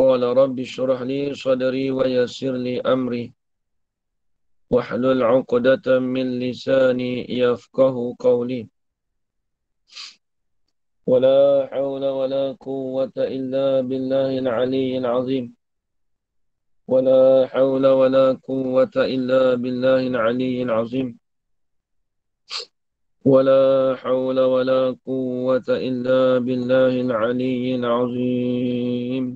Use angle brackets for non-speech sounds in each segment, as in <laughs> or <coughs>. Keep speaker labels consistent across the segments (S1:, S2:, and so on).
S1: قال رب اشرح لي صدري ويسر لي أمري واحلل عقدة من لساني يفقه قولي ولا حول ولا قوة إلا بالله العلي العظيم ولا حول ولا قوة إلا بالله العلي العظيم ولا حول ولا قوة إلا بالله العلي العظيم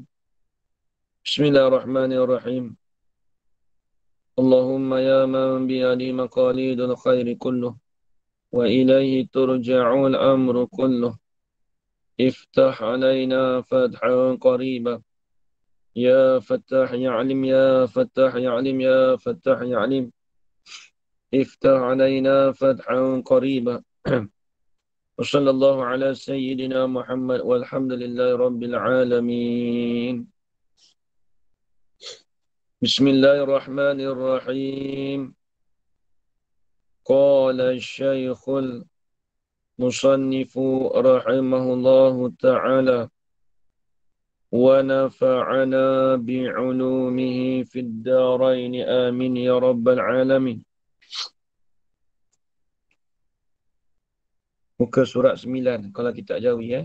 S1: بسم الله الرحمن الرحيم اللهم يا من بيدي مقاليد الخير كله وإليه ترجع الأمر كله افتح علينا فتحا قريبا يا فتح يعلم يا فتح يعلم يا فتح يعلم افتح علينا فتحا قريبا وصلى الله على سيدنا محمد والحمد لله رب العالمين بسم الله الرحمن الرحيم قال الشيخ المصنف رحمه الله تعالى ونفعنا بعلومه في الدارين آمين يا رب العالمين
S2: Muka surat
S1: 9 kalau kita jauh ya. Eh.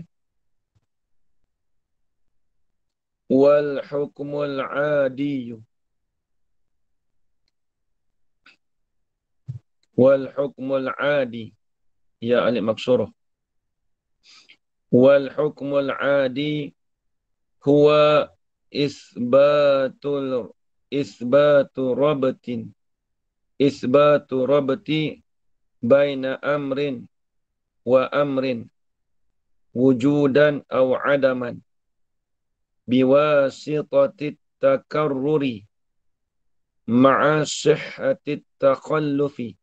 S2: Wal hukmul adiyyu wal hukmul adi ya alif maksurah wal hukmul adi huwa isbatul isbatu rabatin isbatu rabati baina amrin wa amrin wujudan aw adaman biwasitati takarruri ma'a sihhatit takhallufi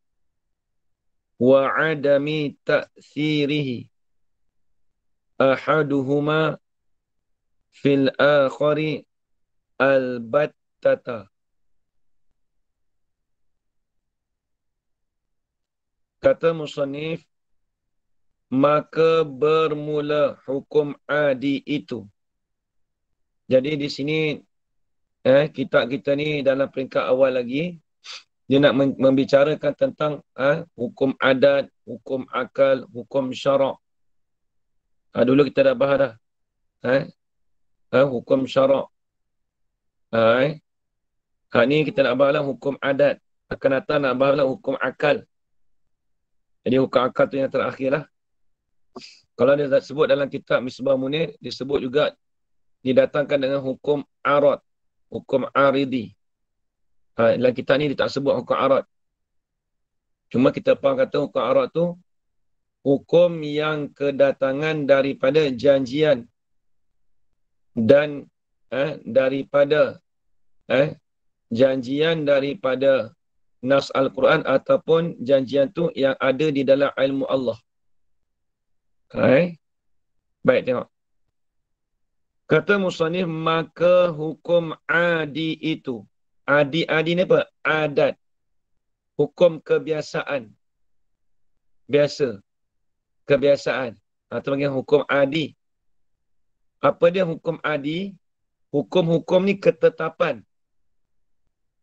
S2: wa adami ta'thirihi ahaduhuma fil akhari al battata kata musannif maka bermula hukum adi itu jadi di sini eh kitab kita ni dalam peringkat awal lagi dia nak membicarakan tentang uh, hukum adat, hukum akal, hukum syarak. Uh, ha, dulu kita dah bahas dah. Uh, uh, hukum syarak. Uh, eh? uh, ni kita nak bahas lah hukum adat. Akan datang nak bahas lah hukum akal. Jadi hukum akal tu yang terakhir lah. Kalau dia sebut dalam kitab Misbah Munir, disebut juga didatangkan dengan hukum arad, hukum aridi. Ha, dalam kitab ni dia tak sebut hukum arat. Cuma kita faham kata hukum arat tu hukum yang kedatangan daripada janjian dan eh, daripada eh, janjian daripada nas Al-Quran ataupun janjian tu yang ada di dalam ilmu Allah. Okay. Baik tengok. Kata Musanif, maka hukum adi itu. Adi adi ni apa? Adat. Hukum kebiasaan. Biasa. Kebiasaan. Atau ha, panggil hukum adi. Apa dia hukum adi? Hukum-hukum ni ketetapan.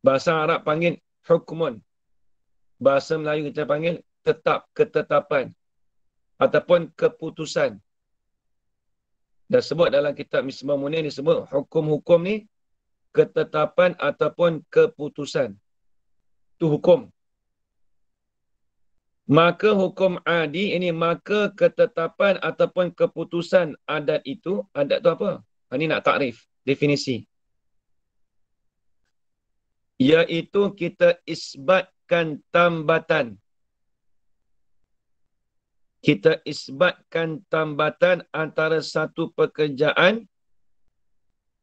S2: Bahasa Arab panggil hukumun. Bahasa Melayu kita panggil tetap, ketetapan. Ataupun keputusan. Dah sebut dalam kitab Mismah Munir ni semua hukum-hukum ni ketetapan ataupun keputusan. Itu hukum. Maka hukum adi ini maka ketetapan ataupun keputusan adat itu. Adat itu apa? Ini nak takrif. Definisi. Iaitu kita isbatkan tambatan. Kita isbatkan tambatan antara satu pekerjaan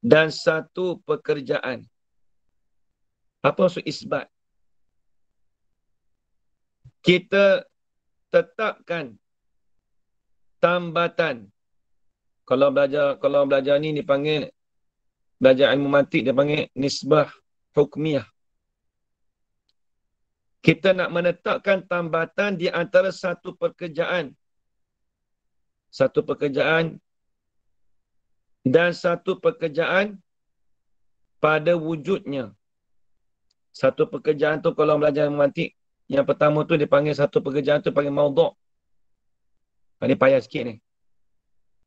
S2: dan satu pekerjaan. Apa maksud isbat? Kita tetapkan tambatan. Kalau belajar kalau belajar ni dipanggil belajar ilmu mantik dia panggil nisbah hukmiah. Kita nak menetapkan tambatan di antara satu pekerjaan. Satu pekerjaan dan satu pekerjaan pada wujudnya. Satu pekerjaan tu kalau belajar mantik, yang pertama tu dipanggil satu pekerjaan tu panggil maudok. Ah, ini payah sikit ni.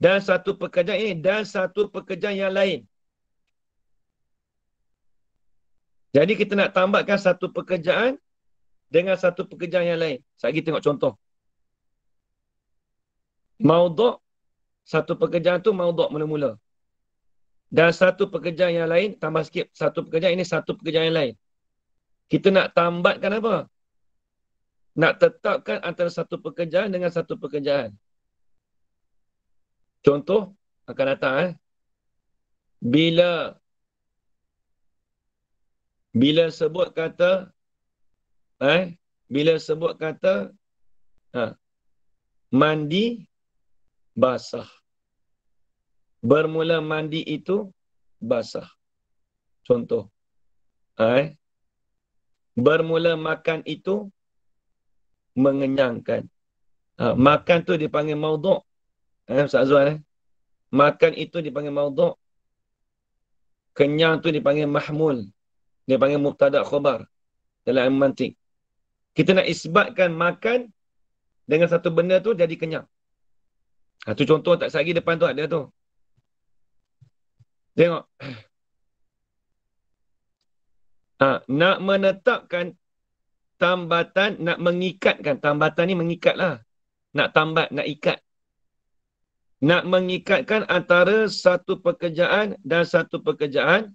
S2: Dan satu pekerjaan ini, dan satu pekerjaan yang lain. Jadi kita nak tambahkan satu pekerjaan dengan satu pekerjaan yang lain. Saya lagi tengok contoh. Maudok, satu pekerjaan tu maudok mula-mula dan satu pekerjaan yang lain tambah sikit satu pekerjaan ini satu pekerjaan yang lain kita nak tambatkan apa nak tetapkan antara satu pekerjaan dengan satu pekerjaan contoh akan datang eh? bila bila sebut kata eh bila sebut kata ha, mandi basah bermula mandi itu basah. Contoh. Eh? Bermula makan itu mengenyangkan. Ha, makan tu dipanggil maudok. Eh, Ustaz Azwan. Eh? Makan itu dipanggil maudok. Kenyang tu dipanggil mahmul. Dipanggil muktadak khobar. Dalam mantik. Kita nak isbatkan makan dengan satu benda tu jadi kenyang. Satu ha, contoh tak sagi depan tu ada tu.
S1: Tengok. Ha,
S2: nak menetapkan tambatan, nak mengikatkan. Tambatan ni mengikatlah. Nak tambat, nak ikat. Nak mengikatkan antara satu pekerjaan dan satu pekerjaan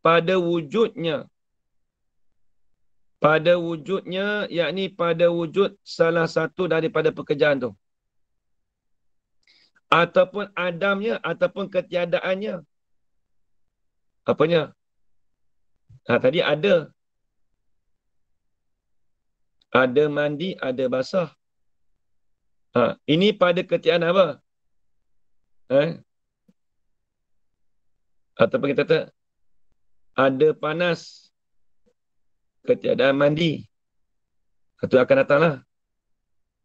S2: pada wujudnya. Pada wujudnya, yakni pada wujud salah satu daripada pekerjaan tu. Ataupun adamnya, ataupun ketiadaannya apanya ha, tadi ada ada mandi ada basah ha, ini pada ketiadaan apa eh ataupun kita kata ada panas ketiadaan mandi itu ah, akan datanglah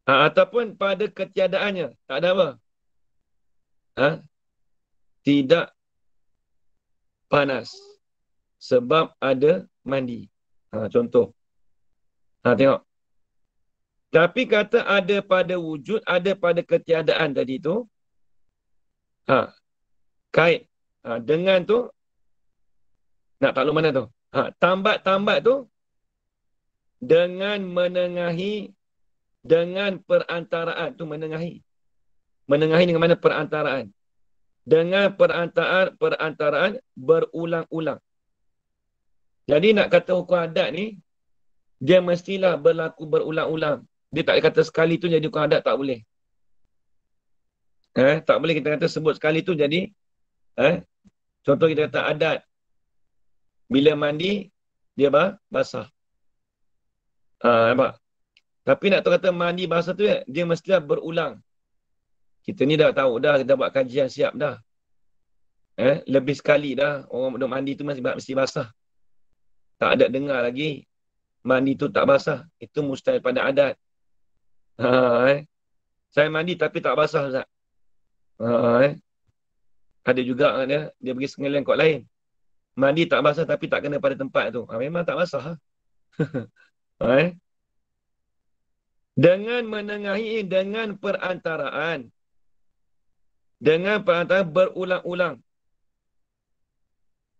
S2: ha, ataupun pada ketiadaannya tak ada apa ha? tidak panas sebab ada mandi. Ha, contoh. Ha, tengok. Tapi kata ada pada wujud, ada pada ketiadaan tadi tu. Ha, kait ha, dengan tu. Nak taklum mana tu? Ha, tambat-tambat tu. Dengan menengahi. Dengan perantaraan tu menengahi. Menengahi dengan mana perantaraan dengan perantaraan perantaraan berulang-ulang. Jadi nak kata hukum adat ni dia mestilah berlaku berulang-ulang. Dia tak boleh kata sekali tu jadi hukum adat tak boleh. Eh, tak boleh kita kata sebut sekali tu jadi eh contoh kita kata adat bila mandi dia bah, basah. Ah uh, nampak. Tapi nak tahu kata mandi basah tu dia mestilah berulang. Kita ni dah tahu dah, kita buat kajian siap dah. Eh, lebih sekali dah orang duduk mandi tu masih mesti basah. Tak ada dengar lagi mandi tu tak basah. Itu mustahil pada adat. Ha, eh. Saya mandi tapi tak basah Ustaz. Ha, eh. Ada juga kan ya, dia pergi sekalian kot lain. Mandi tak basah tapi tak kena pada tempat tu. Ha, memang tak basah.
S1: Ha. <laughs> ha, eh.
S2: Dengan menengahi dengan perantaraan dengan perkataan berulang-ulang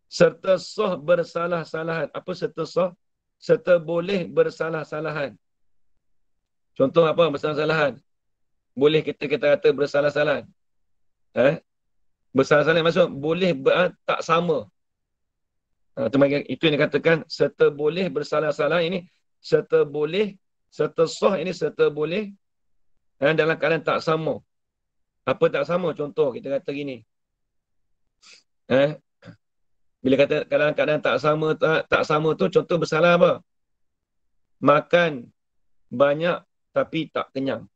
S2: serta soh bersalah-salahan. Apa serta sah? Serta boleh bersalah-salahan. Contoh apa bersalah-salahan? Boleh kita kita kata bersalah-salahan. Eh? Bersalah-salahan maksud boleh ah, tak sama. Ah, itu yang dikatakan serta boleh bersalah-salahan ini serta boleh serta sah ini serta boleh eh, dalam keadaan tak sama apa tak sama contoh kita kata gini eh bila kata kadang-kadang tak sama tak, tak sama tu contoh bersalah apa makan banyak tapi tak kenyang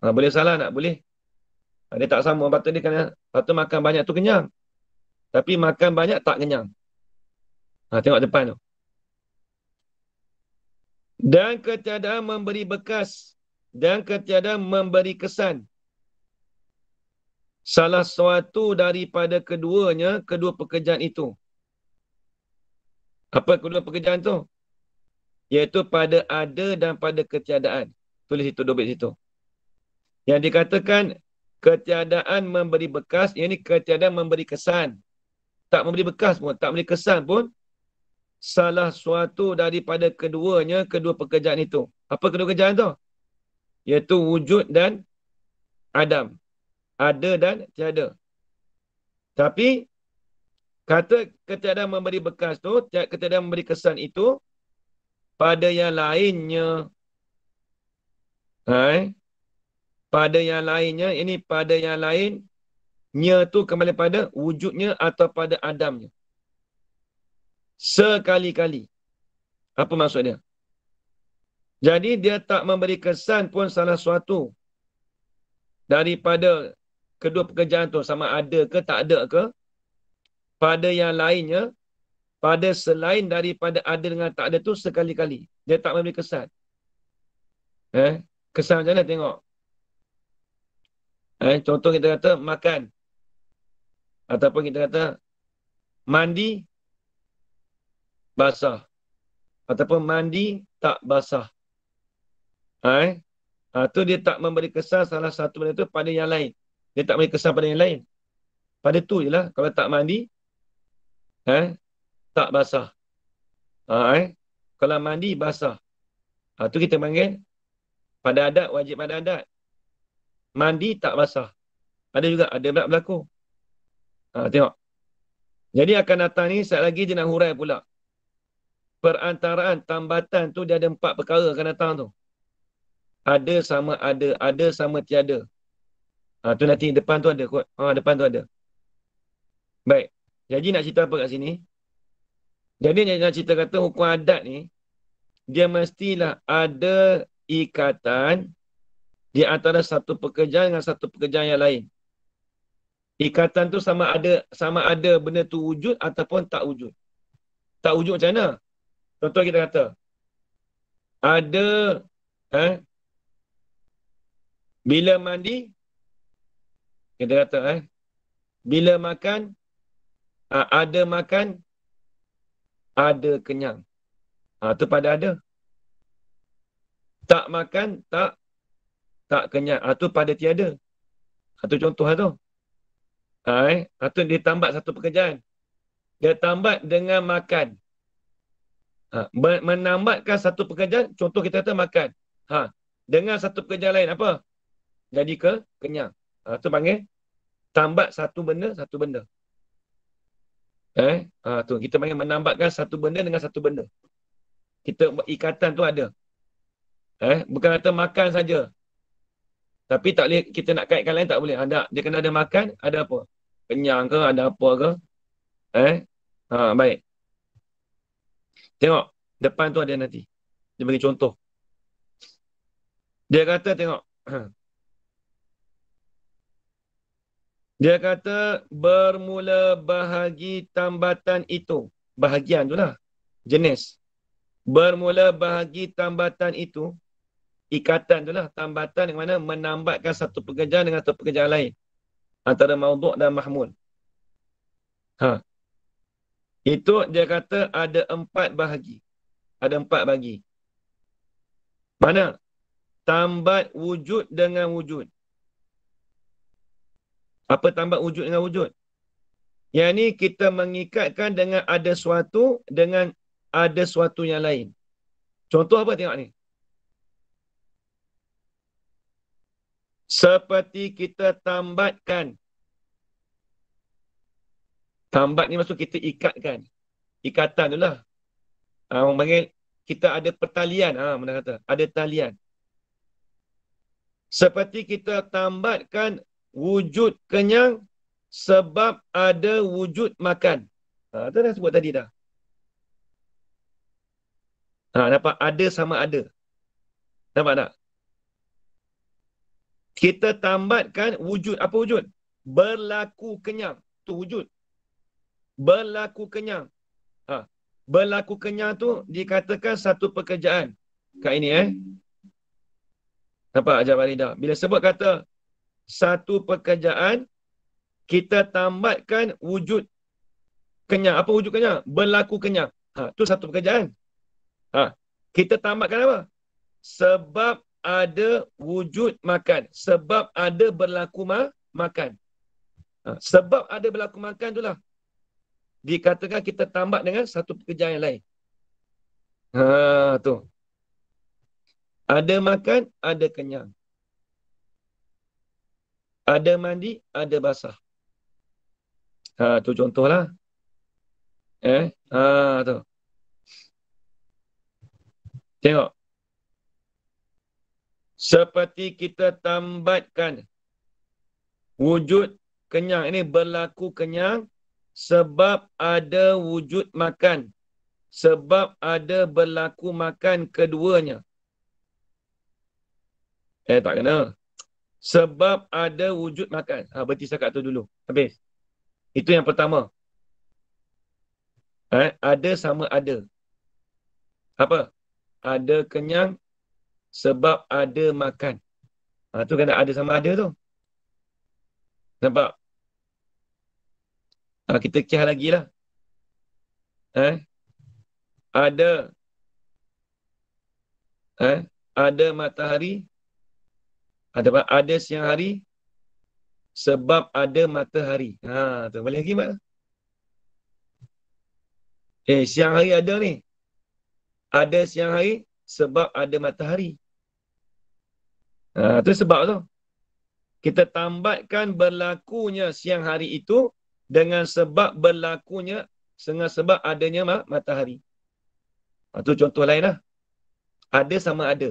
S2: ha, boleh salah nak boleh ha, dia tak sama patut dia kena patut makan banyak tu kenyang tapi makan banyak tak kenyang ha, tengok depan tu dan ketiadaan memberi bekas dan ketiadaan memberi kesan salah satu daripada keduanya, kedua pekerjaan itu. Apa kedua pekerjaan itu? Iaitu pada ada dan pada ketiadaan. Tulis itu, dobit situ. Yang dikatakan ketiadaan memberi bekas, ini ketiadaan memberi kesan. Tak memberi bekas pun, tak memberi kesan pun. Salah suatu daripada keduanya, kedua pekerjaan itu. Apa kedua pekerjaan itu? Iaitu wujud dan Adam ada dan tiada. Tapi kata ketiadaan memberi bekas tu, ketiadaan memberi kesan itu pada yang lainnya. Hai. Pada yang lainnya, ini pada yang lain nya tu kembali pada wujudnya atau pada adamnya. Sekali-kali. Apa maksud dia? Jadi dia tak memberi kesan pun salah suatu daripada kedua pekerjaan tu sama ada ke tak ada ke pada yang lainnya pada selain daripada ada dengan tak ada tu sekali-kali dia tak memberi kesan eh kesan macam mana tengok eh contoh kita kata makan ataupun kita kata mandi basah ataupun mandi tak basah eh ha, dia tak memberi kesan salah satu benda tu pada yang lain dia tak boleh kesan pada yang lain. Pada tu ialah kalau tak mandi, ha, tak basah. Ha, ha, eh? Kalau mandi, basah. Ha, tu kita panggil pada adat, wajib pada adat. Mandi, tak basah. Ada juga, ada pula berlaku. Ha, tengok. Jadi akan datang ni, sekejap lagi dia nak hurai pula. Perantaraan tambatan tu, dia ada empat perkara akan datang tu. Ada sama ada, ada sama tiada. Ah ha, tu nanti depan tu ada kot. Ha, depan tu ada. Baik. Jadi nak cerita apa kat sini? Jadi nak cerita kata hukum adat ni dia mestilah ada ikatan di antara satu pekerjaan dengan satu pekerjaan yang lain. Ikatan tu sama ada sama ada benda tu wujud ataupun tak wujud. Tak wujud macam mana? Contoh kita kata ada eh, bila mandi kita kata eh bila makan ada makan ada kenyang. Ha tu pada ada. Tak makan tak tak kenyang. Ha tu pada tiada. Ha tu contohlah tu. Ha eh ha, tu dia tambat satu pekerjaan. Dia tambat dengan makan. Ha, menambatkan satu pekerjaan, contoh kita kata makan. Ha, dengan satu pekerjaan lain apa? Jadi ke kenyang. Ha, itu panggil tambat satu benda satu benda eh ha, tu kita panggil menambatkan satu benda dengan satu benda kita ikatan tu ada eh bukan kata makan saja tapi tak boleh kita nak kaitkan lain tak boleh ada ha, dia kena ada makan ada apa kenyang ke ada apa ke
S1: eh ha baik
S2: tengok depan tu ada nanti dia bagi contoh dia kata tengok <clears throat> Dia kata bermula bahagi tambatan itu. Bahagian tu lah. Jenis. Bermula bahagi tambatan itu. Ikatan tu lah. Tambatan yang mana menambatkan satu pekerjaan dengan satu pekerjaan lain. Antara mauduk dan mahmud. Ha. Itu dia kata ada empat bahagi. Ada empat bahagi. Mana? Tambat wujud dengan wujud. Apa tambah wujud dengan wujud? Yang ni kita mengikatkan dengan ada suatu dengan ada suatu yang lain. Contoh apa tengok ni? Seperti kita tambatkan. Tambat ni maksud kita ikatkan. Ikatan tu lah. Ha, orang panggil kita ada pertalian. Ha, mana kata? Ada talian. Seperti kita tambatkan wujud kenyang sebab ada wujud makan. Ha, itu dah sebut tadi dah. Ha, nampak ada sama ada. Nampak tak? Kita tambatkan wujud. Apa wujud? Berlaku kenyang. Itu wujud. Berlaku kenyang. Ha. Berlaku kenyang tu dikatakan satu pekerjaan. Kat ini eh. Nampak Ajab Alidah? Bila sebut kata satu pekerjaan kita tamatkan wujud kenyang apa wujud kenyang berlaku kenyang ha tu satu pekerjaan ha kita tamatkan apa sebab ada wujud makan sebab ada berlaku ma- makan ha sebab ada berlaku makan itulah dikatakan kita tamat dengan satu pekerjaan yang lain ha tu ada makan ada kenyang ada mandi, ada basah. Ha, tu contohlah. Eh, ha, tu. Tengok. Seperti kita tambatkan wujud kenyang. Ini berlaku kenyang sebab ada wujud makan. Sebab ada berlaku makan keduanya. Eh, tak kena. Sebab ada wujud makan. Ha, berhenti setakat tu dulu. Habis. Itu yang pertama. Ha, ada sama ada. Apa? Ada kenyang sebab ada makan. Ha, tu kena ada sama ada tu. Sebab. Ha, ah, kita kisah lagi lah. Ha, ada. Ha, ada matahari ada ada siang hari sebab ada matahari. Ha, tu boleh lagi mak? Eh, siang hari ada ni. Ada siang hari sebab ada matahari. Ha, tu sebab tu. Kita tambatkan berlakunya siang hari itu dengan sebab berlakunya dengan sebab adanya mak, matahari. Ha, tu contoh lain lah. Ada sama ada.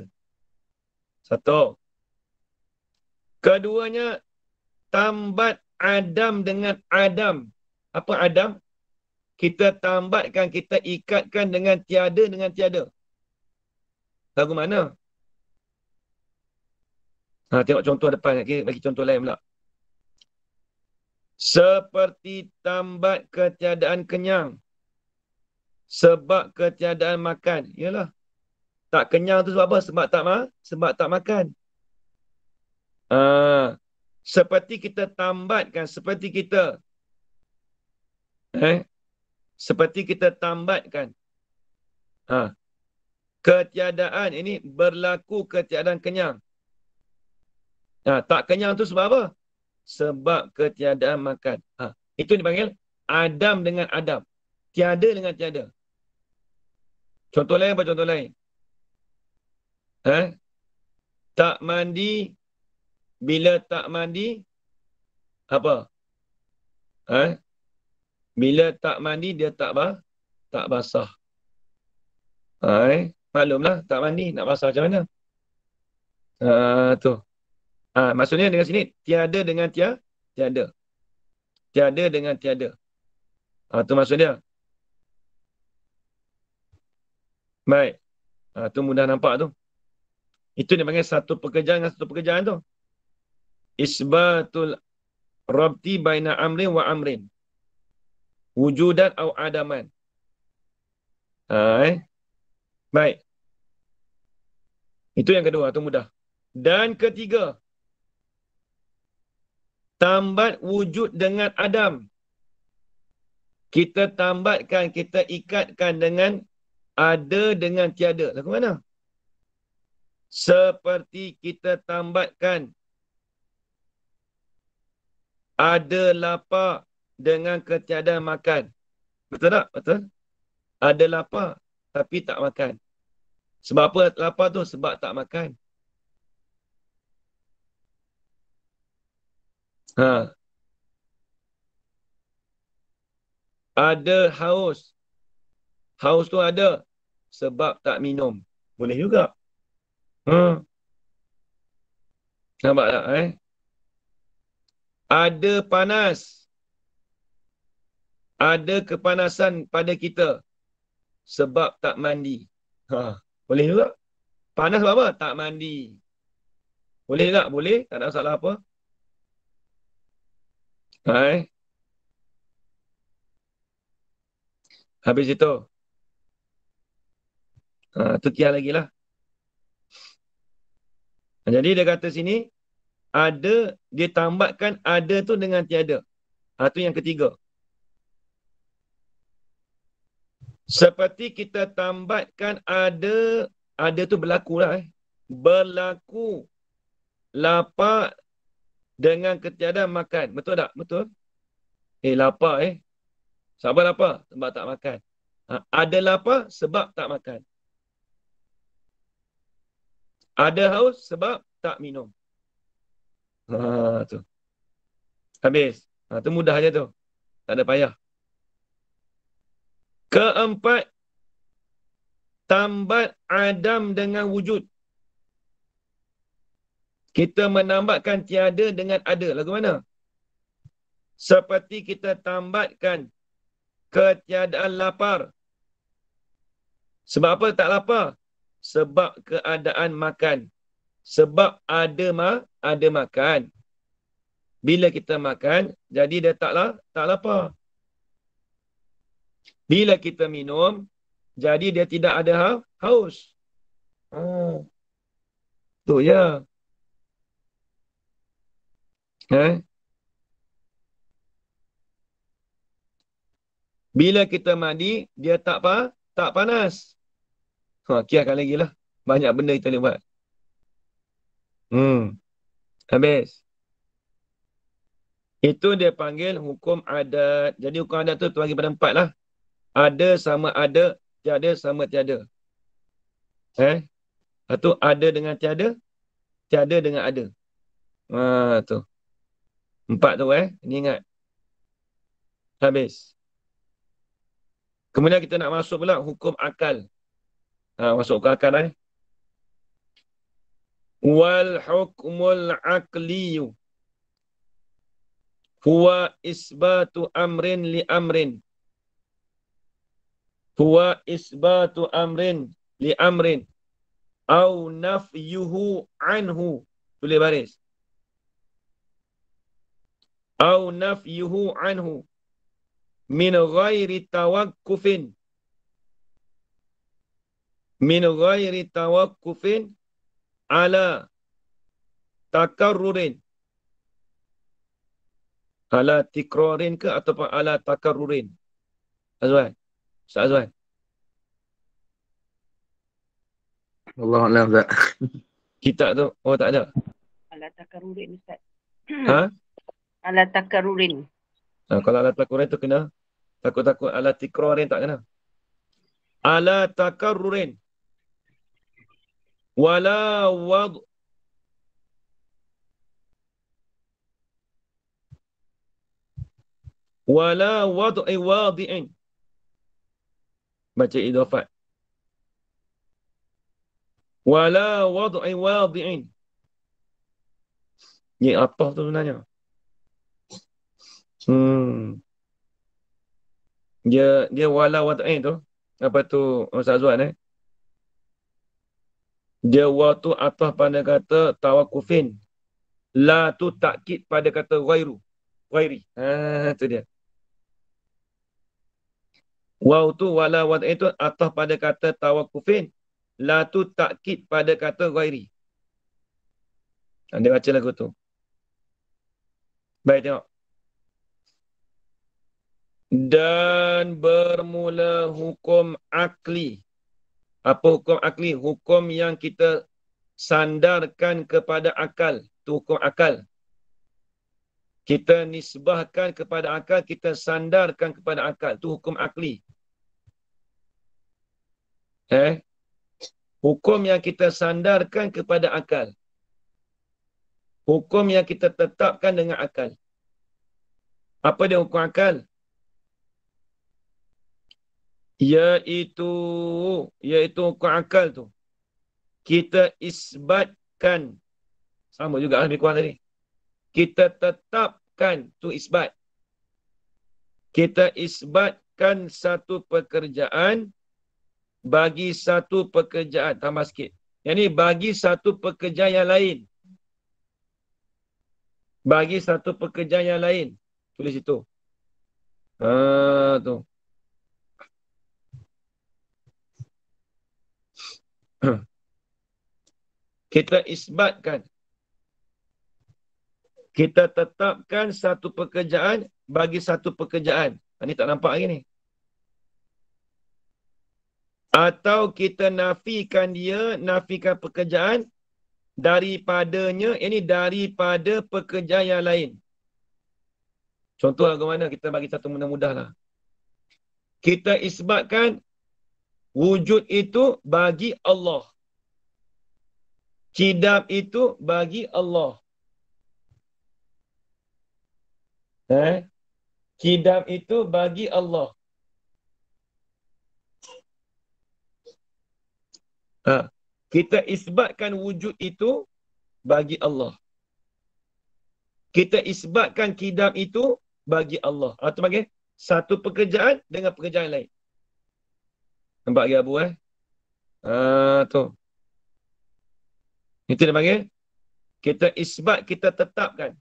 S2: Satu. Keduanya tambat Adam dengan Adam. Apa Adam? Kita tambatkan, kita ikatkan dengan tiada dengan tiada. Lagu mana? Ha, tengok contoh depan lagi, bagi contoh lain pula. Seperti tambat ketiadaan kenyang. Sebab ketiadaan makan. Yalah. Tak kenyang tu sebab apa? Sebab tak ma sebab tak makan.
S1: Uh,
S2: seperti kita tambatkan, seperti kita eh, seperti kita tambatkan ha, ketiadaan ini berlaku ketiadaan kenyang. Ha, tak kenyang tu sebab apa? Sebab ketiadaan makan. Ha, itu dipanggil Adam dengan Adam. Tiada dengan tiada. Contoh lain apa contoh lain? Eh? Tak mandi bila tak mandi apa? Eh? Bila tak mandi dia tak bah, tak basah. Hai, eh? maklumlah tak mandi nak basah macam mana?
S1: Ah tu.
S2: Ah maksudnya dengan sini tiada dengan tia, tiada. Tiada dengan tiada. Ah tu maksud dia. Baik. Ah tu mudah nampak tu. Itu dia panggil satu pekerjaan dengan satu pekerjaan tu isbatul rabti baina amrin wa amrin wujudan au adaman ha, eh? baik itu yang kedua atau mudah dan ketiga tambat wujud dengan adam kita tambatkan kita ikatkan dengan ada dengan tiada lagu mana seperti kita tambatkan ada lapar dengan ketiadaan makan. Betul tak? Betul? Ada lapar tapi tak makan. Sebab apa lapar tu? Sebab tak makan. Ha. Ada haus. Haus tu ada sebab tak minum. Boleh juga. Ha. Nampak tak eh? ada panas ada kepanasan pada kita sebab tak mandi. Ha, boleh juga. Panas sebab apa? Tak mandi. Boleh tak? Boleh. Tak ada masalah apa. Hai. Habis itu. Ha, tu kia lagi lah. Jadi dia kata sini, ada dia tambatkan ada tu dengan tiada. Ha tu yang ketiga. Seperti kita tambatkan ada ada tu berlaku lah eh. Berlaku lapar dengan ketiadaan makan. Betul tak? Betul? Eh lapar eh. sabar lapar sebab tak makan. Ha, ada lapar sebab tak makan. Ada haus sebab tak minum.
S1: Ha tu. Habis.
S2: Ha tu mudah aja tu. Tak ada payah. Keempat tambat Adam dengan wujud. Kita menambatkan tiada dengan ada. Lagu mana? Seperti kita tambatkan ketiadaan lapar. Sebab apa tak lapar? Sebab keadaan makan. Sebab ada ma ada makan. Bila kita makan, jadi dia taklah tak lapar. Bila kita minum, jadi dia tidak ada ha- haus. Ha. Tu ya. Eh? Bila kita mandi, dia tak apa? Tak panas. Ha, kiakan lagi lah. Banyak benda kita boleh buat. Hmm. Habis. Itu dia panggil hukum adat. Jadi hukum adat tu terbagi pada empat lah. Ada sama ada, tiada sama tiada. Eh? Atau ada dengan tiada, tiada dengan ada.
S1: ah tu.
S2: Empat tu eh. ni ingat. Habis. Kemudian kita nak masuk pula hukum akal. Ha, masuk ke akal lah eh? ni. والحكم العقلي هو إثبات أمر لأمر هو إثبات أمر لأمر أو نفيه عنه في باريس أو نفيه عنه من غير توقف من غير توقف ala takarrurin ala tikrarin ke ataupun ala takarrurin Azwan Ustaz Azwan
S1: Allah Allah Ustaz kitab tu oh tak ada ala takarrurin Ustaz ha <clears throat> ala takarrurin ha, kalau ala takarrurin
S2: tu kena takut-takut ala tikrarin tak kena ala takarrurin ولا وضع ولا وضع واضع
S1: baca idafat
S2: wala wad'i wadi'in ni apa tu sebenarnya
S1: hmm
S2: dia dia wala wad'i tu apa tu ustaz Zuan eh dia waktu atas pada kata tawakufin la tu takkid pada kata wa'iru, wa'iri. ha tu dia waw tu wala wad itu atas pada kata tawakufin la tu takkid pada kata wa'iri. anda ha, baca lagu tu baik tengok dan bermula hukum akli apa hukum akli hukum yang kita sandarkan kepada akal tu hukum akal kita nisbahkan kepada akal kita sandarkan kepada akal tu hukum akli eh hukum yang kita sandarkan kepada akal hukum yang kita tetapkan dengan akal apa dia hukum akal iaitu iaitu hukum akal tu kita isbatkan sama juga lebih kurang tadi kita tetapkan tu isbat kita isbatkan satu pekerjaan bagi satu pekerjaan tambah sikit yang ni bagi satu pekerjaan yang lain bagi satu pekerjaan yang lain tulis itu
S1: ah ha, tu
S2: <clears throat> kita isbatkan kita tetapkan satu pekerjaan bagi satu pekerjaan ini ah, tak nampak lagi ni atau kita nafikan dia nafikan pekerjaan daripadanya ini daripada pekerjaan yang lain contoh bagaimana kita bagi satu mudah-mudahlah kita isbatkan Wujud itu bagi Allah. Kidab itu bagi Allah. Eh? Kidab itu bagi Allah. Ha. Kita isbatkan wujud itu bagi Allah. Kita isbatkan kidab itu bagi Allah. Atau ha, bagi satu pekerjaan dengan pekerjaan lain. Nampak lagi abu eh. Ah tu. Itu dia panggil. Kita isbat, kita tetapkan.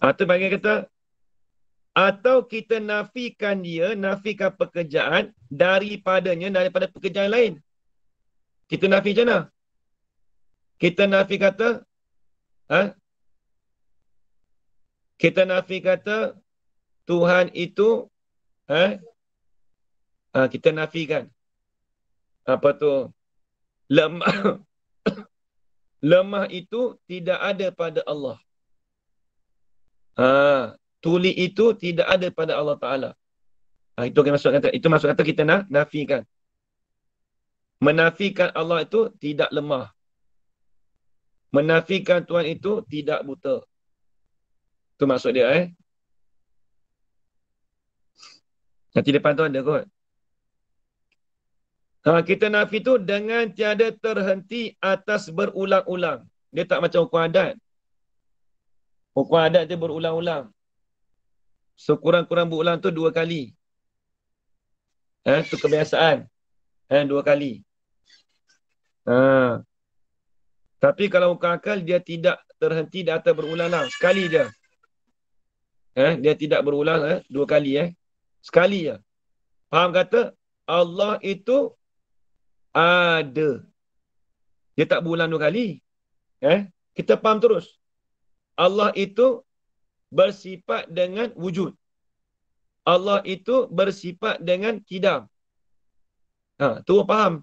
S2: Atau ah, panggil kata. Atau kita nafikan dia, nafikan pekerjaan daripadanya, daripada pekerjaan lain. Kita nafi macam mana? Kita nafi kata. Ha? Kita nafi kata. Tuhan itu. Ha? uh, kita nafikan apa tu lemah <coughs> lemah itu tidak ada pada Allah ha tuli itu tidak ada pada Allah taala uh, itu kita maksud kata itu maksud kata kita nak nafikan menafikan Allah itu tidak lemah menafikan Tuhan itu tidak buta itu maksud dia eh Nanti depan tu ada kot. Ha, kita nafi tu dengan tiada terhenti atas berulang-ulang. Dia tak macam hukum adat. Hukum adat dia berulang-ulang. So kurang-kurang berulang tu dua kali. Ha, tu kebiasaan. Ha, dua kali. Ha. Tapi kalau hukum akal dia tidak terhenti di atas berulang-ulang. Sekali je. Ha, dia tidak berulang ha, dua kali. Eh. Sekali je. Faham kata? Allah itu ada. Dia tak berulang dua kali. Eh? Kita paham terus. Allah itu bersifat dengan wujud. Allah itu bersifat dengan kidam. Ha, tu faham.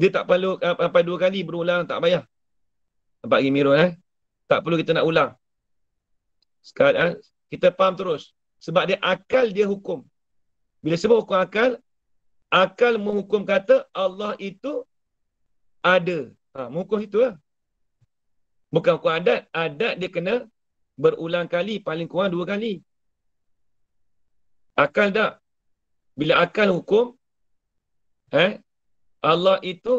S2: Dia tak perlu eh, apa apa dua kali berulang tak payah. Nampak gini Mirul eh? Tak perlu kita nak ulang. Sekarang kita paham terus. Sebab dia akal dia hukum. Bila sebut hukum akal, akal menghukum kata Allah itu ada. Ha, menghukum itu lah. Bukan hukum adat. Adat dia kena berulang kali. Paling kurang dua kali. Akal tak? Bila akal hukum, eh, Allah itu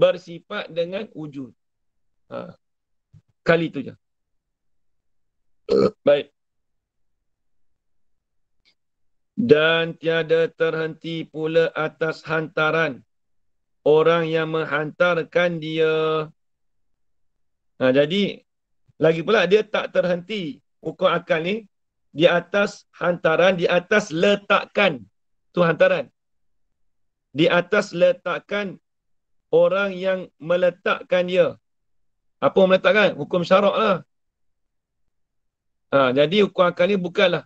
S2: bersifat dengan wujud. Ha. Kali itu je. Baik dan tiada terhenti pula atas hantaran orang yang menghantarkan dia. Ha, jadi, lagi pula dia tak terhenti hukum akal ni di atas hantaran, di atas letakkan tu hantaran. Di atas letakkan orang yang meletakkan dia. Apa meletakkan? Hukum syarak lah. Ha, jadi hukum akal ni bukanlah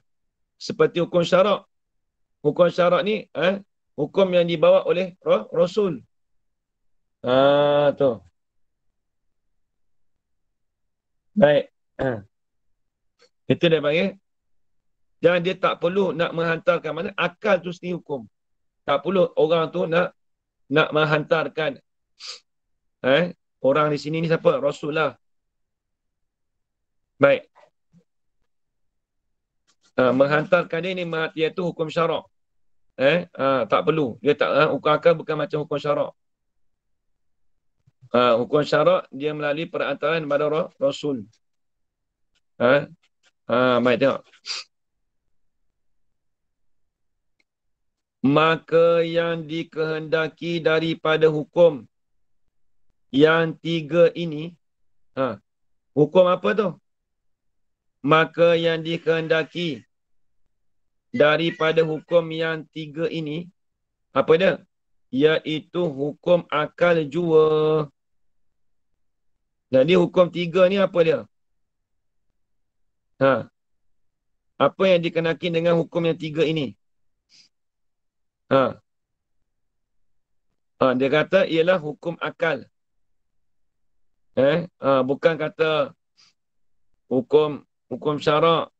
S2: seperti hukum syarak hukum syarak ni eh hukum yang dibawa oleh rasul
S1: ha tu
S2: baik ha. itu dia panggil dan dia tak perlu nak menghantarkan mana akal tu sendiri hukum tak perlu orang tu nak nak menghantarkan eh orang di sini ni siapa rasul lah baik uh, menghantarkan dia ni iaitu hukum syarak. Eh, uh, tak perlu. Dia tak uh, hukum akal bukan macam hukum syarak. Uh, hukum syarak dia melalui perantaraan kepada Rasul.
S1: Eh, uh, uh, baik tengok.
S2: Maka yang dikehendaki daripada hukum yang tiga ini, ha, hukum apa tu? Maka yang dikehendaki daripada hukum yang tiga ini apa dia iaitu hukum akal jua jadi hukum tiga ni apa dia ha apa yang dikenaki dengan hukum yang tiga ini ha ha dia kata ialah hukum akal eh ha. bukan kata hukum hukum syarak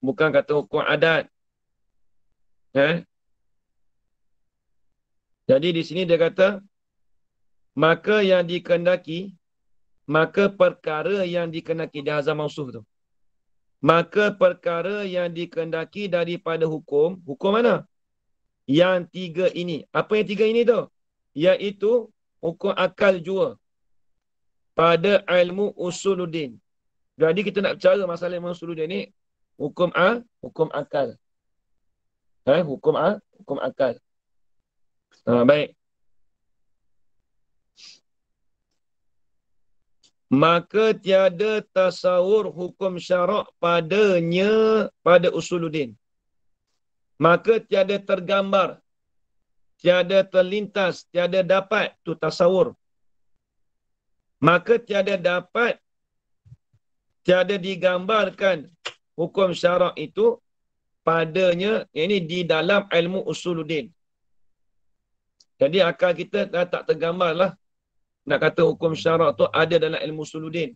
S2: bukan kata hukum adat Eh? Jadi di sini dia kata, maka yang dikendaki, maka perkara yang dikendaki, dia azam Mausuf tu. Maka perkara yang dikendaki daripada hukum, hukum mana? Yang tiga ini. Apa yang tiga ini tu? Iaitu hukum akal jua pada ilmu usuluddin. Jadi kita nak bicara masalah ilmu usuluddin ni, hukum A, hukum akal eh, hukum al, hukum akal. Ha, baik. Maka tiada tasawur hukum syarak padanya pada usuluddin. Maka tiada tergambar, tiada terlintas, tiada dapat tu tasawur. Maka tiada dapat, tiada digambarkan hukum syarak itu padanya ini di dalam ilmu usuluddin. Jadi akal kita dah tak tergambar lah nak kata hukum syarak tu ada dalam ilmu usuluddin.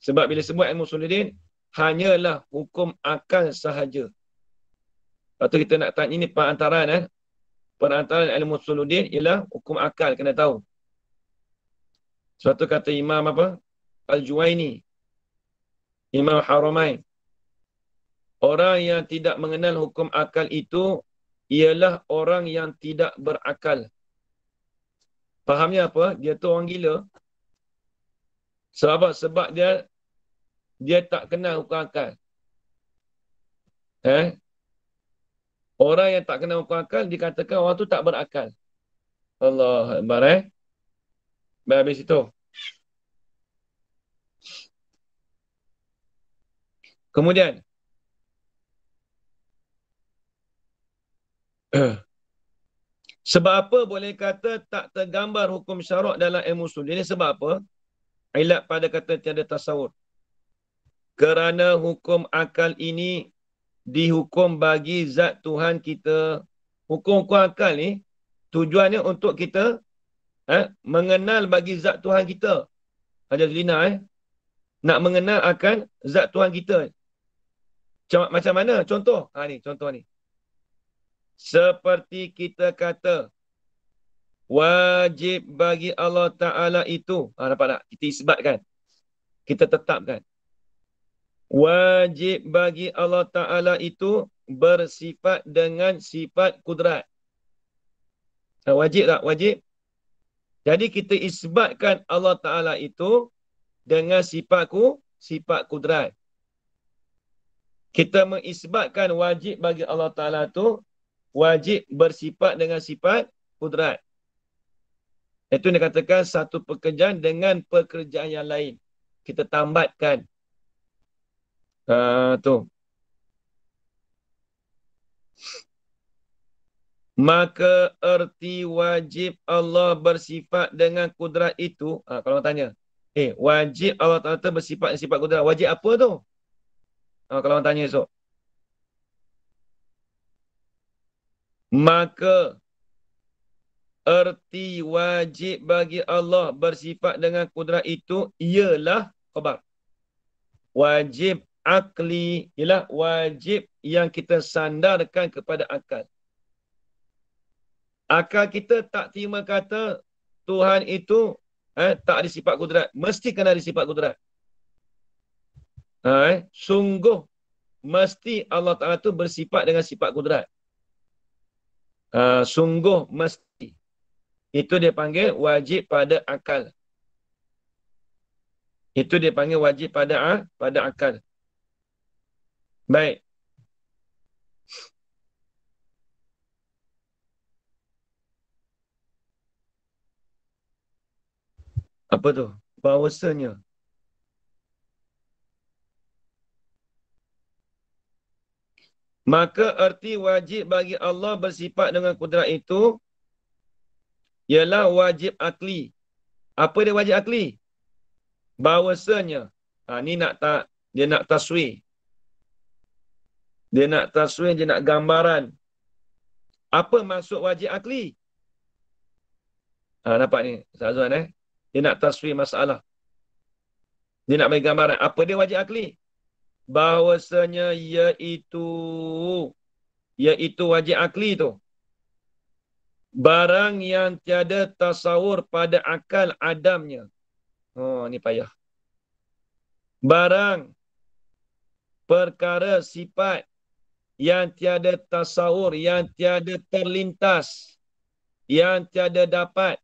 S2: Sebab bila sebut ilmu usuluddin hanyalah hukum akal sahaja. Lepas kita nak tanya ni perantaran eh. Perantaran ilmu usuluddin ialah hukum akal kena tahu. Suatu kata Imam apa? Al-Juwaini. Imam Haramain. Orang yang tidak mengenal hukum akal itu ialah orang yang tidak berakal. Fahamnya apa? Dia tu orang gila. Sebab sebab dia dia tak kenal hukum akal. Eh? Orang yang tak kenal hukum akal dikatakan orang tu tak berakal.
S1: Allah Akbar eh.
S2: Habis itu. Kemudian,
S1: <clears throat>
S2: sebab apa boleh kata tak tergambar hukum syarak dalam ilmu usul. Ini sebab apa? Ilat pada kata tiada tasawur. Kerana hukum akal ini dihukum bagi zat Tuhan kita. Hukum-hukum akal ni tujuannya untuk kita eh, mengenal bagi zat Tuhan kita. Haji Zulina eh. Nak mengenal akan zat Tuhan kita. Macam, macam mana? Contoh. Ha, ni, contoh ni seperti kita kata wajib bagi Allah Ta'ala itu. Ha, nampak tak? Kita isbatkan. Kita tetapkan. Wajib bagi Allah Ta'ala itu bersifat dengan sifat kudrat. Ha, wajib tak? Wajib. Jadi kita isbatkan Allah Ta'ala itu dengan sifat ku, sifat kudrat. Kita mengisbatkan wajib bagi Allah Ta'ala itu wajib bersifat dengan sifat kudrat. Itu yang dikatakan satu pekerjaan dengan pekerjaan yang lain. Kita tambatkan. Uh, tu. Maka erti wajib Allah bersifat dengan kudrat itu. Ha, kalau orang tanya. Eh, wajib Allah Ta'ala bersifat dengan sifat kudrat. Wajib apa tu? Ha, kalau orang tanya esok. maka erti wajib bagi Allah bersifat dengan kudrat itu ialah khabar. Wajib akli ialah wajib yang kita sandarkan kepada akal. Akal kita tak terima kata Tuhan itu eh, tak ada sifat kudrat. Mesti kena ada sifat kudrat. Eh, sungguh mesti Allah Ta'ala itu bersifat dengan sifat kudrat. Eh, sungguh mesti. Itu dia panggil wajib pada akal. Itu dia panggil wajib pada ah, pada akal.
S1: Baik. Apa tu?
S2: Bahawasanya. Maka erti wajib bagi Allah bersifat dengan kudrat itu ialah wajib akli. Apa dia wajib akli? Bahawasanya, ha, ni nak tak dia nak taswi, Dia nak taswi dia nak gambaran. Apa maksud wajib akli? Ha, nampak ni, Ustaz Azwan eh. Dia nak taswi masalah. Dia nak bagi gambaran. Apa dia wajib akli? bahwasanya iaitu iaitu wajib akli tu barang yang tiada tasawur pada akal adamnya oh, ni payah barang perkara sifat yang tiada tasawur yang tiada terlintas yang tiada dapat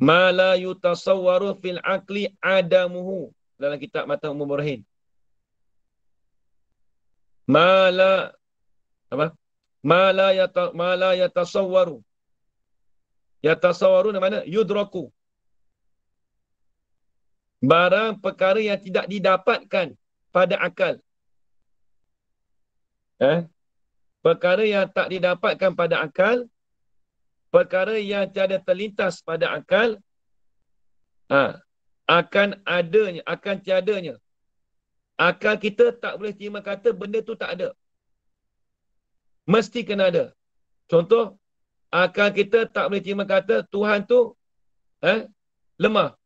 S2: mala yutasawwaru fil akli adamuhu dalam kitab Mata Umum Burhin. Mala apa? Mala yata mala yatasawwaru. Yatasawwaru mana? Yudraku. Barang perkara yang tidak didapatkan pada akal. Eh? Perkara yang tak didapatkan pada akal, perkara yang tiada terlintas pada akal, ah, akan adanya, akan tiadanya. Akal kita tak boleh terima kata benda tu tak ada. Mesti kena ada. Contoh, akal kita tak boleh terima kata Tuhan tu eh, lemah.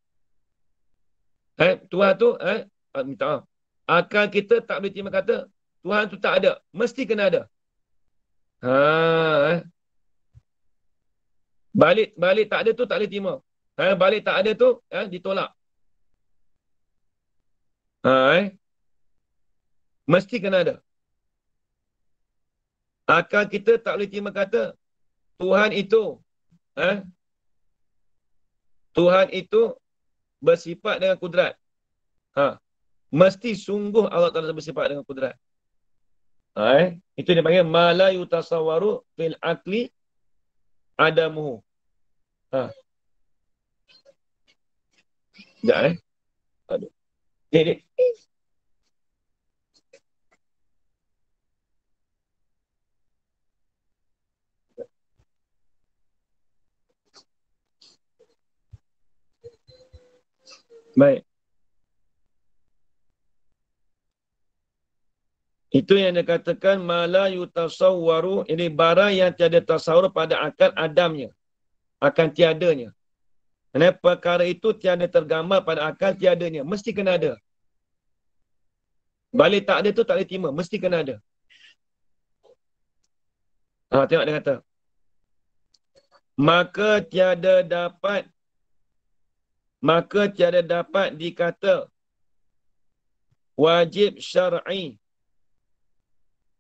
S2: Eh, Tuhan tu, eh, ah, minta maaf. Akal kita tak boleh terima kata Tuhan tu tak ada. Mesti kena ada. Ha, eh. Balik, balik tak ada tu tak boleh terima. Eh, balik tak ada tu eh, ditolak. Ha, eh? Mesti kena ada. Akal kita tak boleh terima kata Tuhan itu eh? Tuhan itu bersifat dengan kudrat. Ha. Mesti sungguh Allah Ta'ala bersifat dengan kudrat. Ha, eh? Itu dia panggil malayu tasawaru fil akli Adamu. Ha.
S1: Sekejap eh. Aduh. Dek, dek. Baik.
S2: Itu yang dikatakan katakan mala yutasawwaru ini barang yang tiada tasawur pada akal Adamnya. Akan tiadanya. Kerana perkara itu tiada tergambar pada akal tiadanya. Mesti kena ada. Balik tak ada tu tak boleh terima. Mesti kena ada. Ha, tengok dia kata. Maka tiada dapat maka tiada dapat dikata wajib syar'i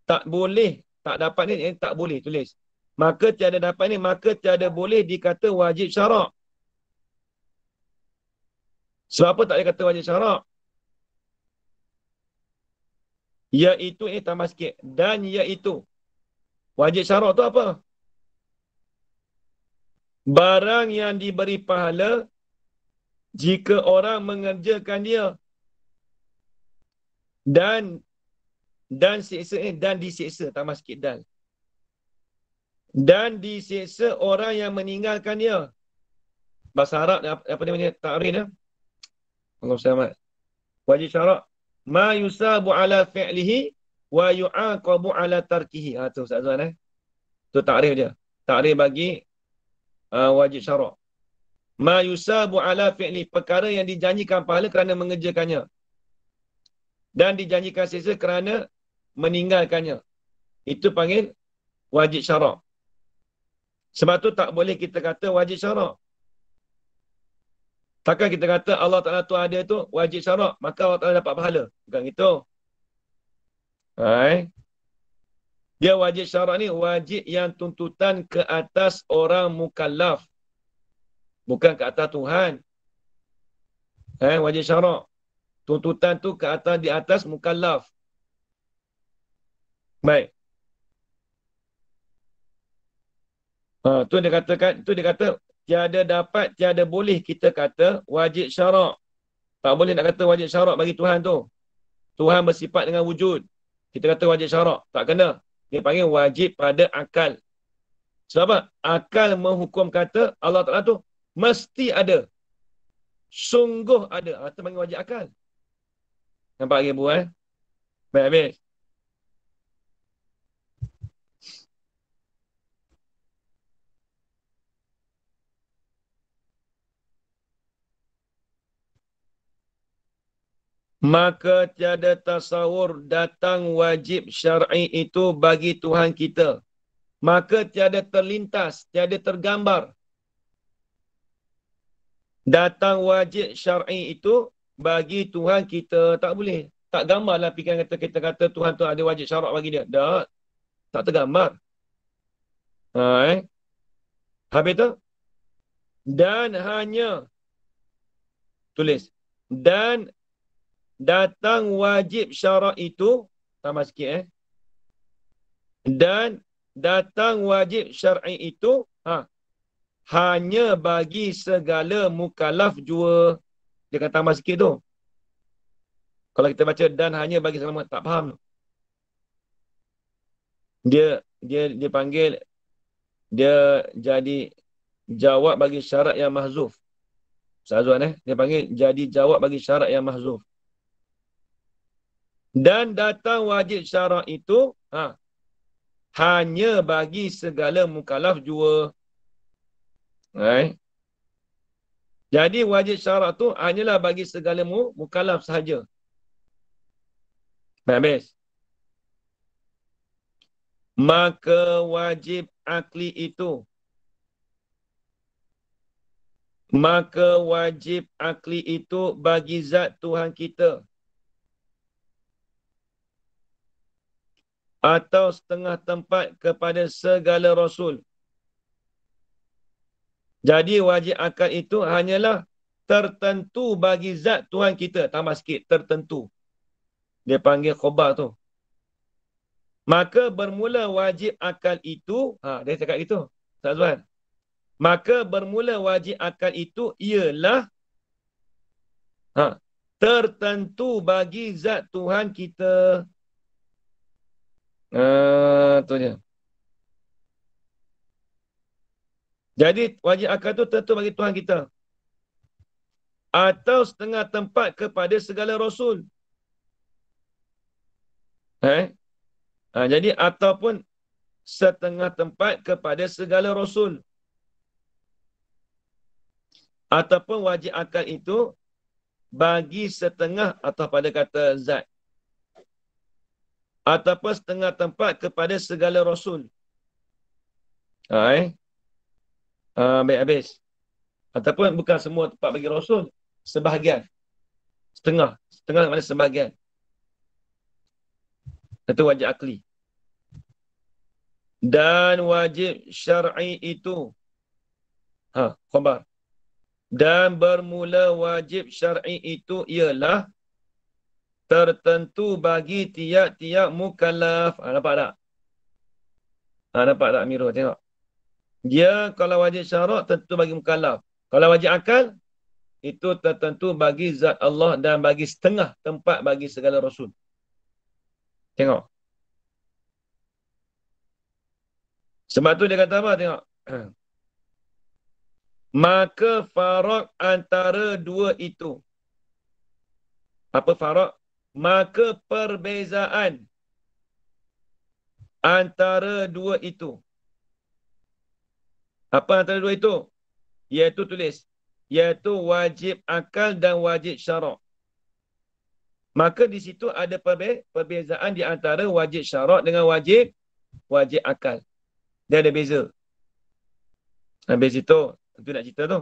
S2: tak boleh tak dapat ni eh, tak boleh tulis maka tiada dapat ni maka tiada boleh dikata wajib syarak sebab apa tak boleh kata wajib syarak iaitu ni eh, tambah sikit dan iaitu wajib syarat tu apa barang yang diberi pahala jika orang mengerjakan dia dan dan siksa ni eh, dan disiksa tambah sikit dan dan disiksa orang yang meninggalkan dia bahasa Arab apa dia punya ta'rif dia Allah selamat wajib syarat ma yusabu ala fi'lihi wa yu'aqabu ala tarkihi. Ha tu Ustaz Zuan eh. Tu takrif dia. Takrif bagi uh, wajib syarak. Ma yusabu ala fi'li perkara yang dijanjikan pahala kerana mengerjakannya. Dan dijanjikan sisa kerana meninggalkannya. Itu panggil wajib syarak. Sebab tu tak boleh kita kata wajib syarak. Takkan kita kata Allah Ta'ala tu ada tu wajib syarak. Maka Allah Ta'ala dapat pahala. Bukan gitu. Hai. Dia wajib syarak ni wajib yang tuntutan ke atas orang mukallaf. Bukan ke atas Tuhan. Hai. Wajib syarak. Tuntutan tu ke atas di atas mukallaf. Baik. Ha, tu dia katakan, tu dia kata tiada dapat, tiada boleh kita kata wajib syarak. Tak boleh nak kata wajib syarak bagi Tuhan tu. Tuhan bersifat dengan wujud. Kita kata wajib syarak. Tak kena. Dia panggil wajib pada akal. Sebab apa? Akal menghukum kata Allah Ta'ala tu mesti ada. Sungguh ada. Kita panggil wajib akal.
S1: Nampak ibu eh? Baik-baik.
S2: maka tiada tasawur datang wajib syar'i itu bagi Tuhan kita maka tiada terlintas tiada tergambar datang wajib syar'i itu bagi Tuhan kita tak boleh tak gambar. fikiran kata kita kata Tuhan tu ada wajib syarat bagi dia tak tak tergambar
S1: ha eh habis
S2: tu dan hanya tulis dan datang wajib syarat itu tambah sikit eh dan datang wajib syar'i itu ha hanya bagi segala mukallaf jua dia kata tambah sikit tu kalau kita baca dan hanya bagi segala tak faham tu dia dia dia panggil dia jadi jawab bagi syarat yang mahzuf Ustaz Azwan eh dia panggil jadi jawab bagi syarat yang mahzuf dan datang wajib syarat itu ha, hanya bagi segala mukalaf jua. Right. Jadi wajib syarat tu hanyalah bagi segala mu, mukalaf sahaja. Habis. Maka wajib akli itu. Maka wajib akli itu bagi zat Tuhan kita. atau setengah tempat kepada segala rasul. Jadi wajib akad itu hanyalah tertentu bagi zat Tuhan kita. Tambah sikit, tertentu. Dia panggil khobar tu. Maka bermula wajib akal itu, ha, dia cakap itu. Ustaz Zuan. Maka bermula wajib akal itu ialah ha, tertentu bagi zat Tuhan kita.
S1: Eh, tu je.
S2: Jadi wajib akal tu tentu bagi Tuhan kita. Atau setengah tempat kepada segala rasul. Eh? Ha, jadi ataupun setengah tempat kepada segala rasul. Ataupun wajib akal itu bagi setengah atau pada kata zat ataupun setengah tempat kepada segala rasul. Ha, eh? Ha, ah, baik habis. Ataupun bukan semua tempat bagi rasul. Sebahagian. Setengah. Setengah mana sebahagian. Itu wajib akli. Dan wajib syar'i itu. Ha, khabar. Dan bermula wajib syar'i itu ialah tertentu bagi tiap-tiap mukallaf. Ha, nampak tak? Ha, nampak tak Amirul? Tengok. Dia kalau wajib syarat, tentu bagi mukallaf. Kalau wajib akal, itu tertentu bagi zat Allah dan bagi setengah tempat bagi segala rasul. Tengok. Sebab tu dia kata apa? Tengok. <clears throat> Maka farak antara dua itu. Apa farak? maka perbezaan antara dua itu. Apa antara dua itu? Iaitu tulis. Iaitu wajib akal dan wajib syarak. Maka di situ ada perbe- perbezaan di antara wajib syarak dengan wajib wajib akal. Dia ada beza. Habis itu, itu nak cerita tu.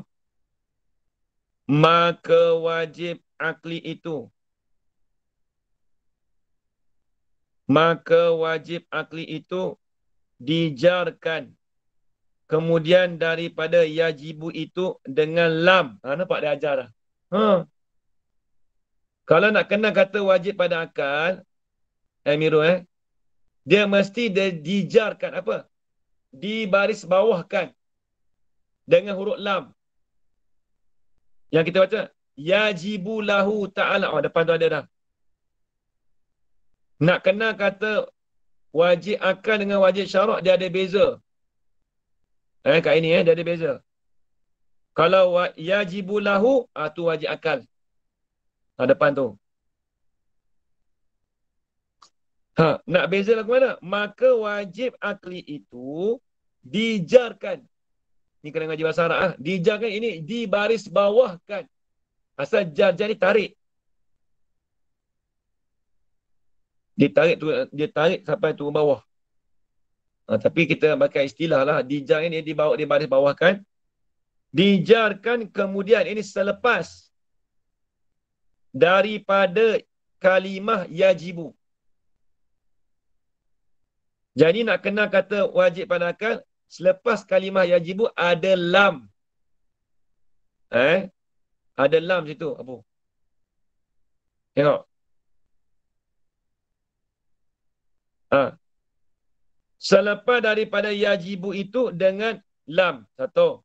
S2: Maka wajib akli itu maka wajib akli itu dijarkan kemudian daripada yajibu itu dengan lam ha nampak dia ajar dah ha kalau nak kena kata wajib pada akal Amiru eh dia mesti dia dijarkan apa di baris bawahkan dengan huruf lam yang kita baca yajibu lahu ta'ala oh depan tu ada dah nak kena kata wajib akal dengan wajib syarak dia ada beza. Eh kat ini eh dia ada beza. Kalau yajibulahu ah tu wajib akal. Ha, depan tu. Ha, nak beza lah ke mana? Maka wajib akli itu dijarkan. Ni kena ngaji bahasa Arab ah. Dijarkan ini dibaris bawahkan. Asal jar-jar ni tarik. dia tarik turun, dia tarik sampai turun bawah. Ha, tapi kita pakai istilah lah, dijar ini di bawah, di baris bawah Dijarkan kemudian, ini selepas daripada kalimah yajibu. Jadi nak kena kata wajib pandangkan, selepas kalimah yajibu ada lam. Eh? Ada lam situ. Apa?
S1: Tengok. Ha.
S2: Selepas daripada yajibu itu dengan lam. Satu.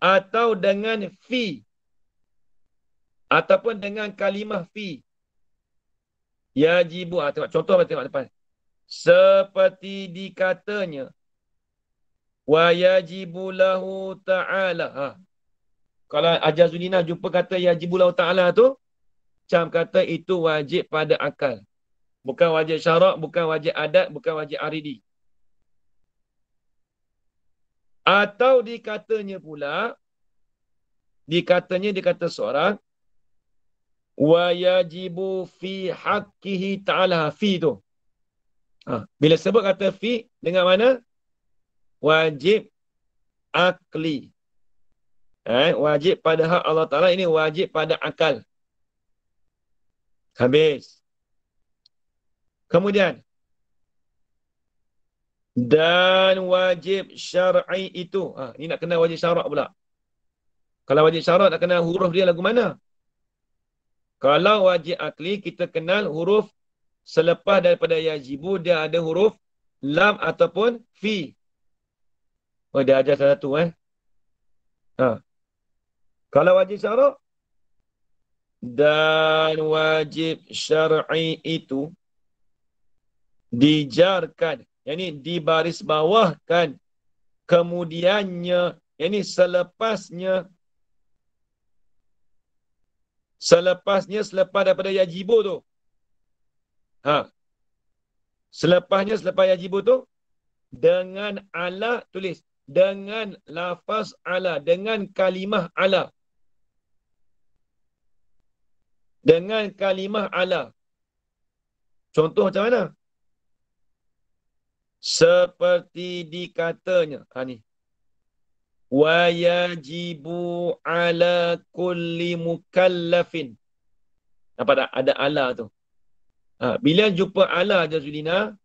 S2: Atau dengan fi. Ataupun dengan kalimah fi. Yajibu. Ha, tengok. Contoh apa tengok depan. Seperti dikatanya. Wa yajibu lahu ta'ala. Ha. Kalau Ajar Zulina jumpa kata yajibu lahu ta'ala tu. cam kata itu wajib pada akal. Bukan wajib syarak, bukan wajib adat, bukan wajib aridi. E Atau dikatanya pula, dikatanya dikata seorang, wa yajibu fi haqqihi ta'ala fi tu. Ha, bila sebut kata fi, dengan mana? Wajib akli. Eh, wajib pada hak Allah Ta'ala ini wajib pada akal. Habis. Kemudian dan wajib syar'i itu. Ha, ini nak kenal wajib syarak pula. Kalau wajib syarak nak kenal huruf dia lagu mana? Kalau wajib akli kita kenal huruf selepas daripada yajibu dia ada huruf lam ataupun fi. Oh dia ajar satu eh. Ha. Kalau wajib syarak dan wajib syar'i itu dijarkan yang ini dibaris bawahkan kemudiannya yang ini selepasnya selepasnya selepas daripada yajibu tu ha selepasnya selepas yajibu tu dengan ala tulis dengan lafaz ala dengan kalimah ala dengan kalimah ala contoh macam mana seperti dikatanya ha ni wajibu ala kulli mukallafin nampak tak ada ala tu ha, bila jumpa ala jazulina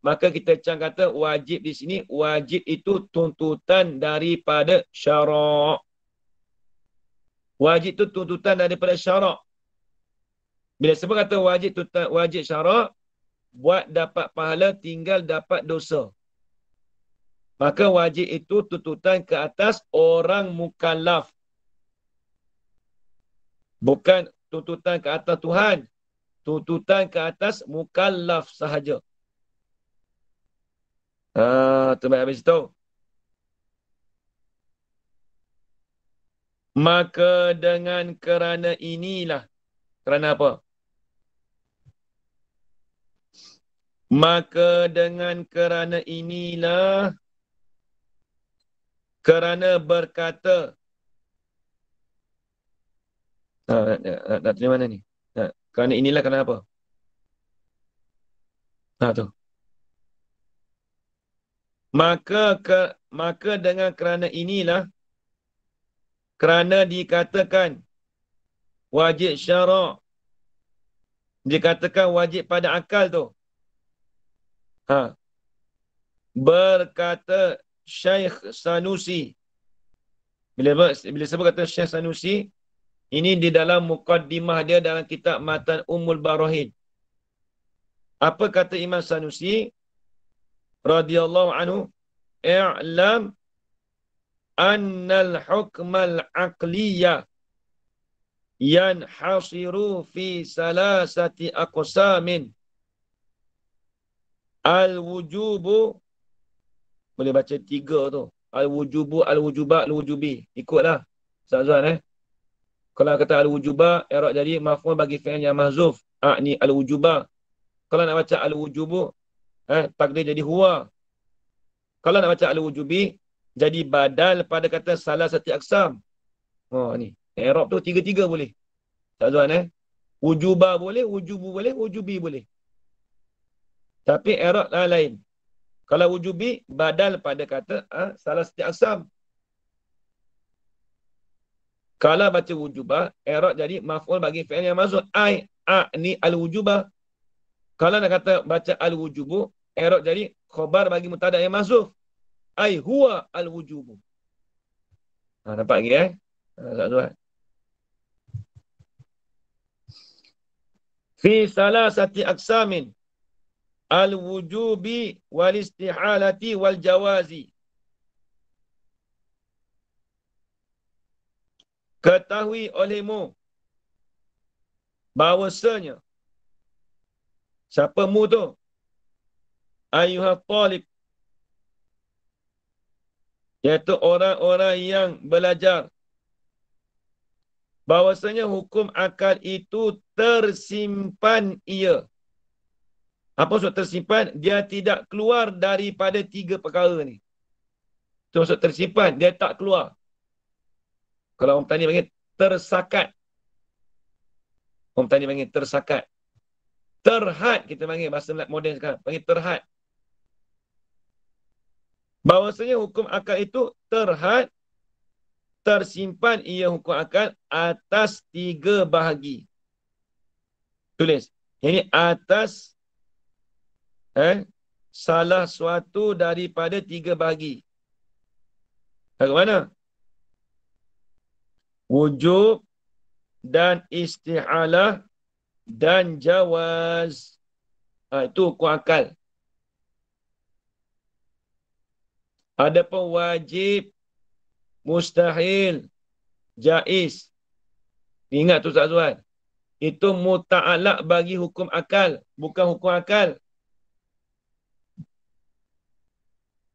S2: maka kita cang kata wajib di sini wajib itu tuntutan daripada syarak wajib itu tuntutan daripada syarak bila sebut kata wajib tuntutan wajib syarak buat dapat pahala tinggal dapat dosa. Maka wajib itu tuntutan ke atas orang mukallaf. Bukan tuntutan ke atas Tuhan. Tuntutan ke atas mukallaf sahaja. Ah, tu baik tu. Maka dengan kerana inilah. Kerana apa? Maka dengan kerana inilah kerana berkata
S1: Ha, ah, tanya mana ni? Ha, kerana inilah kerana apa? Ha, tu.
S2: Maka ke, maka dengan kerana inilah kerana dikatakan wajib syarak dikatakan wajib pada akal tu. Ha. Berkata Syekh Sanusi. Bila, bila sebut kata Syekh Sanusi, ini di dalam mukaddimah dia dalam kitab Matan Ummul Barahin. Apa kata Imam Sanusi? Radiyallahu anhu. I'lam annal hukmal aqliyah yan hasiru fi salasati aqsamin Al-wujubu boleh baca tiga tu. Al-wujubu, al-wujubat, al-wujubi. Ikutlah. Ustaz eh. Kalau kata al-wujuba, erat jadi mafhum bagi fi'il yang mahzuf. Ah ni al-wujuba. Kalau nak baca al-wujubu, eh takdir jadi huwa. Kalau nak baca al-wujubi, jadi badal pada kata salah satu aksam. oh, ni. Erat tu tiga-tiga boleh. Ustaz eh. Wujuba boleh, wujubu boleh, wujubi boleh tapi erat lah lain. Kalau wujubi, badal pada kata ha, salah setiap asam. Kalau baca wujubah, erat jadi maf'ul bagi fi'il yang masuk. a ni al-wujubah. Kalau nak kata baca al-wujubu, erat jadi khobar bagi mutadak yang masuk. Ay huwa al-wujubu.
S1: Ha, nampak lagi eh? Ha, tak tuan. Eh?
S2: Fi salah sati aksamin al-wujubi wal-istihalati wal-jawazi. Ketahui olehmu bahawasanya siapa mu tu? Ayuhat talib. Iaitu orang-orang yang belajar bahawasanya hukum akal itu tersimpan ia. Apa maksud tersimpan? Dia tidak keluar daripada tiga perkara ni. Itu maksud tersimpan. Dia tak keluar. Kalau orang petani panggil tersakat. Orang petani panggil tersakat. Terhad kita panggil bahasa Melayu moden sekarang. Panggil terhad. Bahawasanya hukum akal itu terhad. Tersimpan ia hukum akal atas tiga bahagi. Tulis. Ini atas tiga eh, salah suatu daripada tiga bahagi. Bagaimana? Wujub dan isti'alah dan jawaz. Ha, itu hukum akal. Ada pun wajib, mustahil, jais. Ingat tu Ustaz Zuan. Itu muta'alak bagi hukum akal. Bukan hukum akal.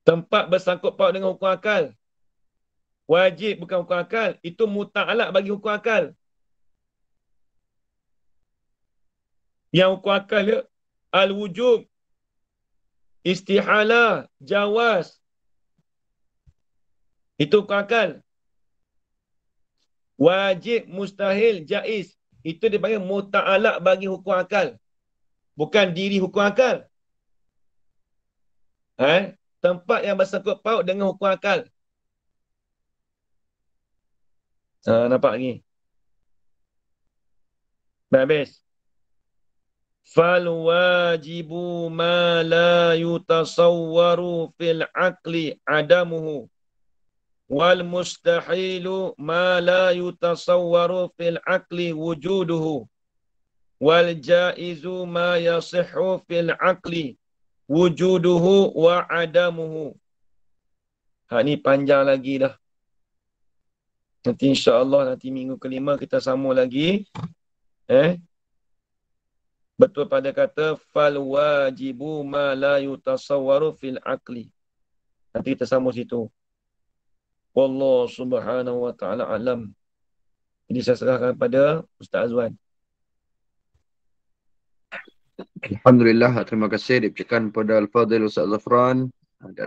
S2: Tempat bersangkut paut dengan hukum akal. Wajib bukan hukum akal. Itu muta'alak bagi hukum akal. Yang hukum akal dia, al-wujub, istihala, jawas. Itu hukum akal. Wajib, mustahil, jais. Itu dipanggil muta'alak bagi hukum akal. Bukan diri hukum akal. Eh? tempat yang bersangkut paut dengan hukum akal.
S1: Ha, nampak lagi?
S2: Habis. Fal wajibu ma la yutasawwaru fil aqli adamuhu wal mustahilu ma la yutasawwaru fil aqli wujuduhu wal jaizu ma yasihhu fil akli wujuduhu wa adamuhu. Ha ni panjang lagi dah. Nanti insya-Allah nanti minggu kelima kita sambung lagi. Eh? Betul pada kata fal wajibu ma la yutasawwaru fil aqli. Nanti kita sambung situ. Wallahu subhanahu wa ta'ala alam. Ini saya serahkan
S1: kepada Ustaz Azwan. Alhamdulillah, terima kasih dipercayakan pada Al-Fadhil Ustaz Zafran.